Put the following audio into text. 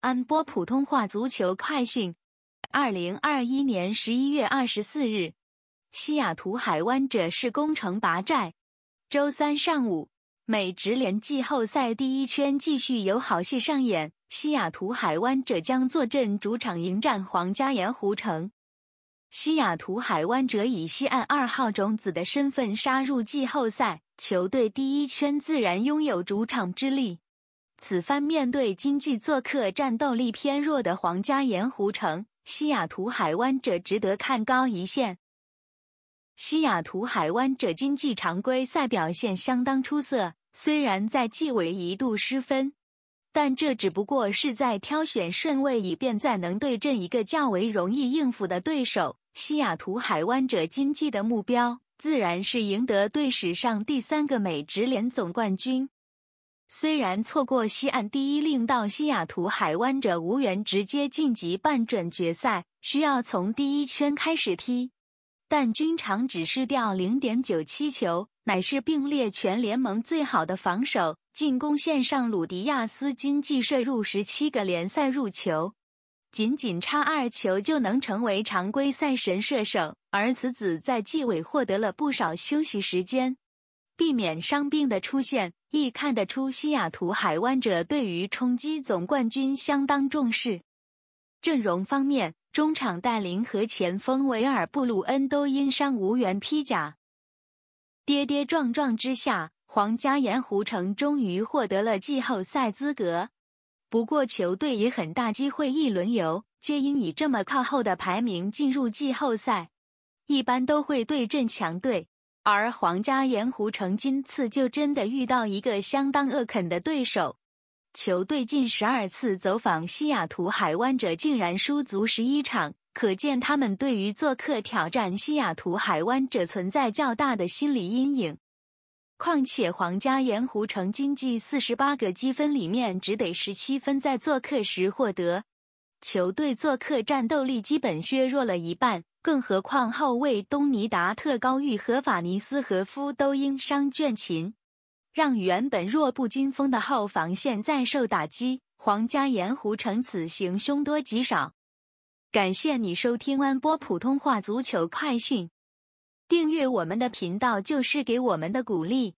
安播普通话足球快讯：二零二一年十一月二十四日，西雅图海湾者是攻城拔寨。周三上午，美职联季后赛第一圈继续有好戏上演。西雅图海湾者将坐镇主场迎战皇家盐湖城。西雅图海湾者以西岸二号种子的身份杀入季后赛，球队第一圈自然拥有主场之力。此番面对经济做客、战斗力偏弱的皇家盐湖城，西雅图海湾者值得看高一线。西雅图海湾者经济常规赛表现相当出色，虽然在季尾一度失分，但这只不过是在挑选顺位，以便在能对阵一个较为容易应付的对手。西雅图海湾者经济的目标自然是赢得队史上第三个美职联总冠军。虽然错过西岸第一令到西雅图海湾者无缘直接晋级半准决赛，需要从第一圈开始踢，但均场只失掉零点九七球，乃是并列全联盟最好的防守。进攻线上，鲁迪亚斯今季射入十七个联赛入球，仅仅差二球就能成为常规赛神射手。而此子在季尾获得了不少休息时间，避免伤病的出现。亦看得出西雅图海湾者对于冲击总冠军相当重视。阵容方面，中场戴琳和前锋维尔布鲁恩都因伤无缘披甲。跌跌撞撞之下，皇家盐湖城终于获得了季后赛资格。不过球队也很大机会一轮游，皆因以这么靠后的排名进入季后赛，一般都会对阵强队。而皇家盐湖城今次就真的遇到一个相当恶啃的对手，球队近十二次走访西雅图海湾者竟然输足十一场，可见他们对于做客挑战西雅图海湾者存在较大的心理阴影。况且皇家盐湖城经济四十八个积分里面只得十七分在做客时获得，球队做客战斗力基本削弱了一半。更何况，后卫东尼达特高玉和法尼斯和夫都因伤倦勤，让原本弱不禁风的后防线再受打击。皇家盐湖城此行凶多吉少。感谢你收听安波普通话足球快讯，订阅我们的频道就是给我们的鼓励。